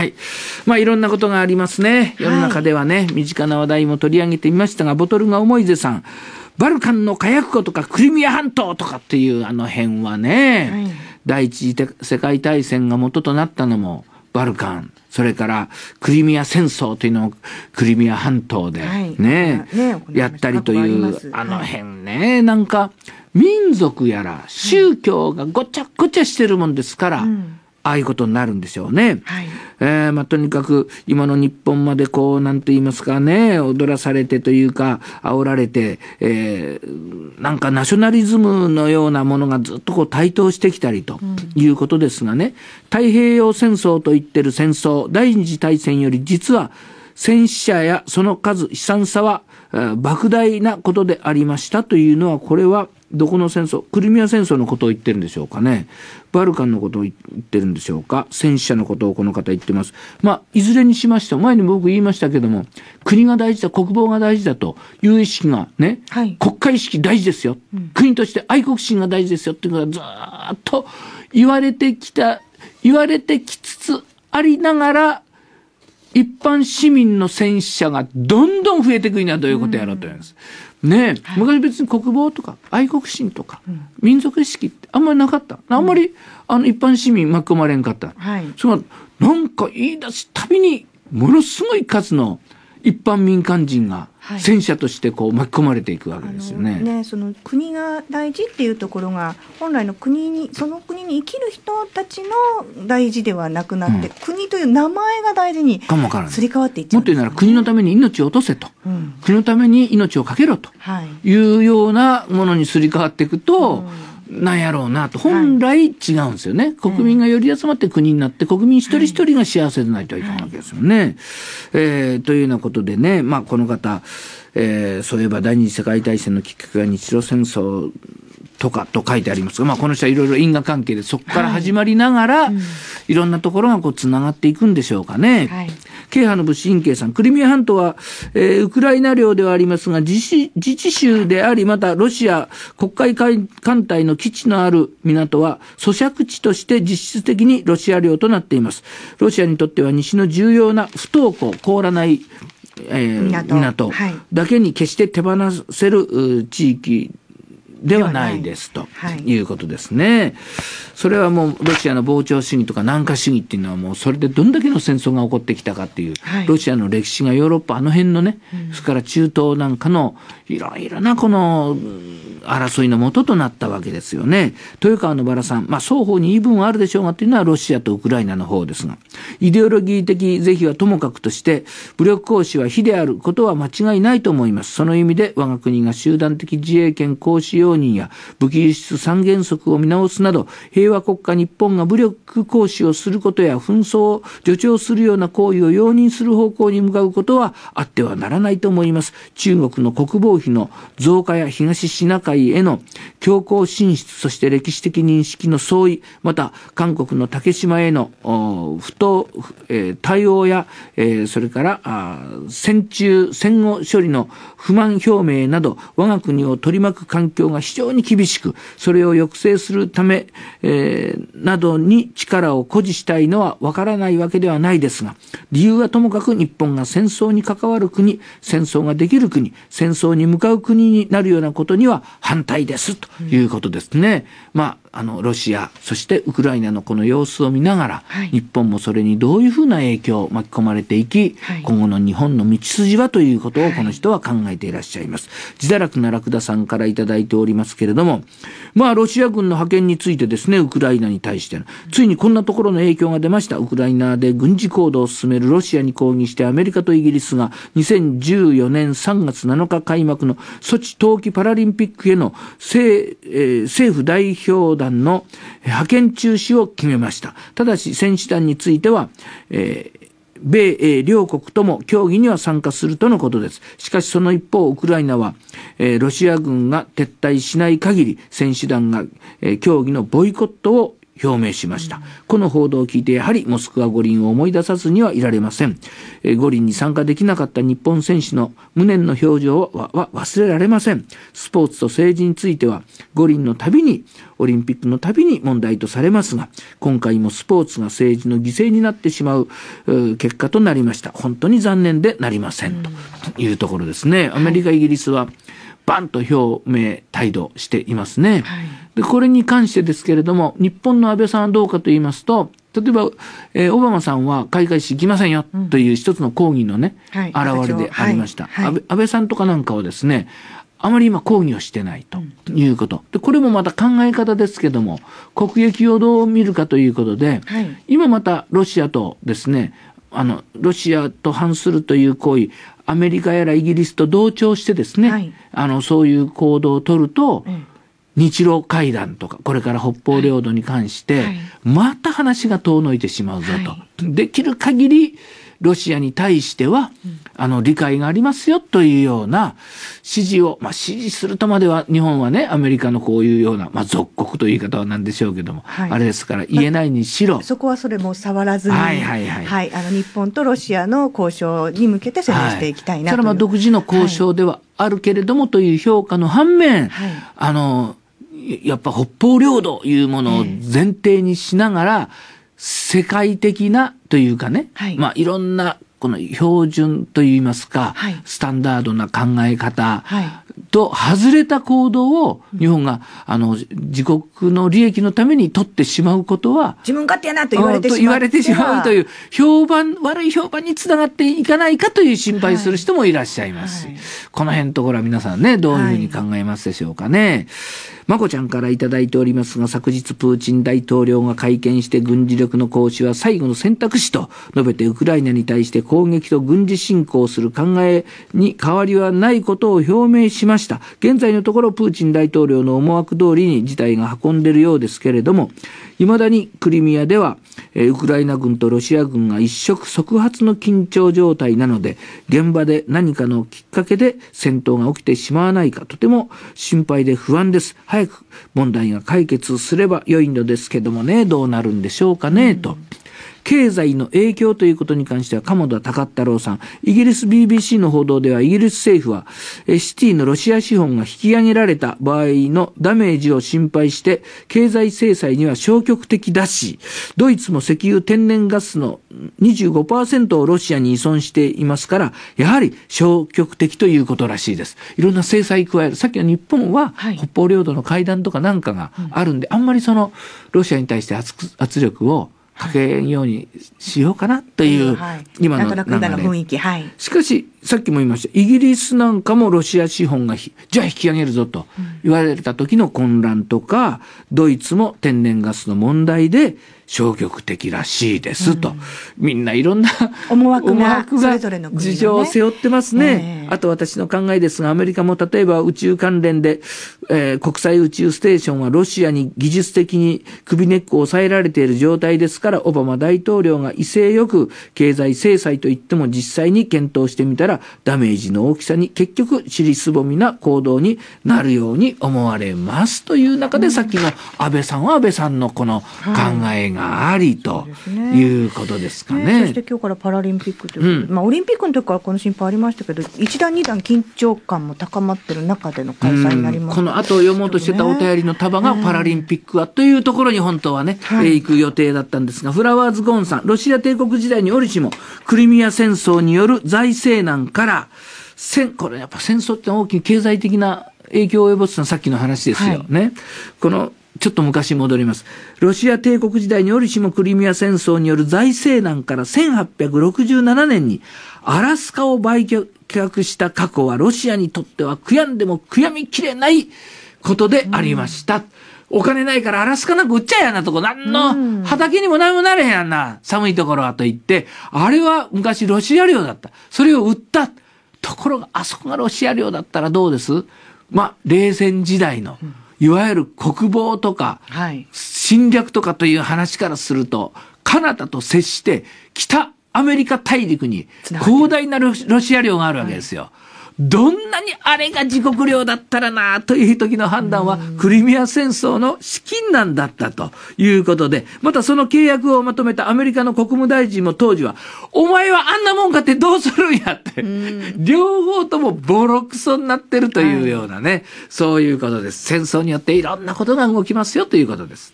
はい。まあ、いろんなことがありますね。世の中ではね、はい、身近な話題も取り上げてみましたが、ボトルが重いぜさん。バルカンの火薬庫とかクリミア半島とかっていうあの辺はね、はい、第一次世界大戦が元となったのもバルカン、それからクリミア戦争というのをクリミア半島でね、はいね、やったりというあの辺ね、はい、なんか民族やら宗教がごちゃごちゃしてるもんですから、ああいうことになるんでしょうね。はい、えー、まあ、とにかく今の日本までこう、なんと言いますかね、踊らされてというか、煽られて、えー、なんかナショナリズムのようなものがずっとこう台頭してきたりということですがね、うん、太平洋戦争と言ってる戦争、第二次大戦より実は戦死者やその数、悲惨さは、莫大なことでありましたというのは、これは、どこの戦争クリミア戦争のことを言ってるんでしょうかねバルカンのことを言ってるんでしょうか戦死者のことをこの方言ってますまあいずれにしましても前に僕言いましたけども国が大事だ国防が大事だという意識がね、はい、国家意識大事ですよ、国として愛国心が大事ですよっていうのがずっと言われてきた言われてきつつありながら一般市民の戦死者がどんどん増えていくんだということやろうと思います。うんねはい、昔別に国防とか愛国心とか、民族意識ってあんまりなかった。あんまり、あの一般市民巻き込まれんかった。はい、それはなんか言い出すたびにものすごい数の一般民間人が戦車としてこう巻き込まれていくわけですよねはい、ねその国が大事っていうところが本来の国にその国に生きる人たちの大事ではなくなって、うん、国という名前が大事にすり替わっていっちゃう、ね、もっと言うなら国のために命を落とせと、うん、国のために命をかけろというようなものにすり替わっていくと、うんなんやろうなと本来違うんですよね、はい、国民がより集まって国になって国民一人一人が幸せでないといけないわけですよね。はい、えー、というようなことでね、まあ、この方、えー、そういえば第二次世界大戦のきっかけが日露戦争とかと書いてありますが、まあ、この人はいろいろ因果関係でそこから始まりながら、はい、いろんなところがこうつながっていくんでしょうかね。はい慶派の武士神経さん、クリミア半島は、えー、ウクライナ領ではありますが、自治自治州であり、またロシア国会艦隊の基地のある港は、咀嚼地として実質的にロシア領となっています。ロシアにとっては西の重要な不登校、凍らない、えー、港だけに決して手放せる地域ではないですということですね、それはもうロシアの膨張主義とか南下主義っていうのはもうそれでどんだけの戦争が起こってきたかっていう、ロシアの歴史がヨーロッパあの辺のね、それから中東なんかのいろいろなこの争いの元となったわけですよね。豊川の原さん、まあ、双方に言い分はあるでしょうがというのはロシアとウクライナの方ですが、イデオロギー的是非はともかくとして、武力行使は非であることは間違いないと思います。その意味で我が国が集団的自衛権行使容認や武器輸出三原則を見直すなど、平和国家日本が武力行使をすることや紛争を助長するような行為を容認する方向に向かうことはあってはならないと思います。中国の国防費の増加や東シナ海会への強行進出、そして歴史的認識の相違、また韓国の竹島への不当、えー、対応や、えー、それから戦中、戦後処理の不満表明など、我が国を取り巻く環境が非常に厳しく、それを抑制するため、えー、などに力を誇示したいのはわからないわけではないですが、理由はともかく日本が戦争に関わる国、戦争ができる国、戦争に向かう国になるようなことには反対ですということですね。まああのロシアそしてウクライナのこの様子を見ながら、はい、日本もそれにどういうふうな影響を巻き込まれていき、はい、今後の日本の道筋はということをこの人は考えていらっしゃいます。自堕落なラクダさんから頂いておりますけれどもまあロシア軍の派遣についてですねウクライナに対してのついにこんなところの影響が出ましたウクライナで軍事行動を進めるロシアに抗議してアメリカとイギリスが2014年3月7日開幕のソチ冬季パラリンピックへの政,、えー、政府代表団の派遣中止を決めましたただし選手団については、えー米英両国とも協議には参加するとのことです。しかしその一方、ウクライナは、えー、ロシア軍が撤退しない限り、選手団が、えー、競技のボイコットを表明しました。この報道を聞いて、やはりモスクワ五輪を思い出さずにはいられません。五輪に参加できなかった日本選手の無念の表情は忘れられません。スポーツと政治については、五輪のたびに、オリンピックのたびに問題とされますが、今回もスポーツが政治の犠牲になってしまう結果となりました。本当に残念でなりません。というところですね。アメリカ、イギリスは、バンと表明態度していますね、はい、でこれに関してですけれども日本の安倍さんはどうかと言いますと例えば、えー、オバマさんは開会式行きませんよという一つの抗議のね、うんはい、現れでありました、はい、安倍さんとかなんかはですねあまり今抗議をしてないということ。で、これもまた考え方ですけども、国益をどう見るかということで、はい、今またロシアとですね、あのロシアと反するという行為アメリカやらイギリスと同調してですね、はい、あのそういう行動を取ると、うん、日露会談とかこれから北方領土に関して、はい、また話が遠のいてしまうぞと、はい、できる限りロシアに対しては、あの、理解がありますよというような支持を、まあ、支持するとまでは、日本はね、アメリカのこういうような、まあ、属国という言い方はなんでしょうけども、はい、あれですから言えないにしろ、まそこはそれも触らずに、はいはいはい。はい、あの、日本とロシアの交渉に向けて説明していきたいなと、はい、それはまあ、独自の交渉ではあるけれども、という評価の反面、はい、あの、やっぱ北方領土いうものを前提にしながら、えー世界的なというかね、はい、まあいろんなこの標準といいますか、はい、スタンダードな考え方と外れた行動を日本が、あの、自国の利益のために取ってしまうことは、自分勝手やなと言われてしまう。と言われてしまうという、評判、悪い評判につながっていかないかという心配する人もいらっしゃいますはいはい、この辺のところは皆さんね、どういうふうに考えますでしょうかね。まこちゃんからいただいておりますが、昨日プーチン大統領が会見して軍事力の行使は最後の選択肢と述べてウクライナに対して攻撃と軍事侵攻する考えに変わりはないことを表明しました。した。現在のところプーチン大統領の思惑通りに事態が運んでいるようですけれども、未だにクリミアでは、ウクライナ軍とロシア軍が一触即発の緊張状態なので、現場で何かのきっかけで戦闘が起きてしまわないか、とても心配で不安です。早く問題が解決すれば良いのですけどもね、どうなるんでしょうかね、と。うん経済の影響ということに関しては、鴨田高太郎さん、イギリス BBC の報道では、イギリス政府は、シティのロシア資本が引き上げられた場合のダメージを心配して、経済制裁には消極的だし、ドイツも石油天然ガスの25%をロシアに依存していますから、やはり消極的ということらしいです。いろんな制裁加える。さっきの日本は、北方領土の会談とかなんかがあるんで、あんまりその、ロシアに対して圧力を、かけんようにしようかなという、今の流れ、はなんとなく雰囲気、はい、しかしさっきも言いましたイギリスなんかもロシア資本がじゃあ引き上げるぞと言われた時の混乱とか、うん、ドイツも天然ガスの問題で消極的らしいですと、うん、みんないろんな思惑が事情を背負ってますね、えー、あと私の考えですがアメリカも例えば宇宙関連で、えー、国際宇宙ステーションはロシアに技術的に首根っこを抑えられている状態ですからオバマ大統領が威勢よく経済制裁といっても実際に検討してみたららダメージの大きさに結局尻すぼみな行動になるように思われますという中でさっきの安倍さんは安倍さんのこの考えがありということですかね。はねねそして今日からパラリンピックといううん、まあ、オリンピックの時からこの心配ありましたけど一段二段緊張感も高まってる中での開催になります、この後読もうとしてたお便りの束がパラリンピックはというところに本当はね、はい、行く予定だったんですがフラワーズ・ゴーンさんロシア帝国時代にオ折シもクリミア戦争による財政難万から戦、これやっぱ戦争って大きい経済的な影響を及ぼすのはさっきの話ですよね。はい、このちょっと昔戻ります。ロシア帝国時代に折しもクリミア戦争による財政難から1867年にアラスカを売却した過去はロシアにとっては悔やんでも悔やみきれないことでありました。うんお金ないからアラスカなんか売っちゃえやんなとこ、なんの畑にも何もなれへんやんな、寒いところはと言って、あれは昔ロシア領だった。それを売った。ところが、あそこがロシア領だったらどうですまあ、冷戦時代の、いわゆる国防とか、侵略とかという話からすると、カナダと接して、北アメリカ大陸に広大なロシア領があるわけですよ。はいどんなにあれが自国領だったらなという時の判断はクリミア戦争の資金難だったということで、またその契約をまとめたアメリカの国務大臣も当時は、お前はあんなもんかってどうするんやって、両方ともボロクソになってるというようなね、そういうことです。戦争によっていろんなことが動きますよということです。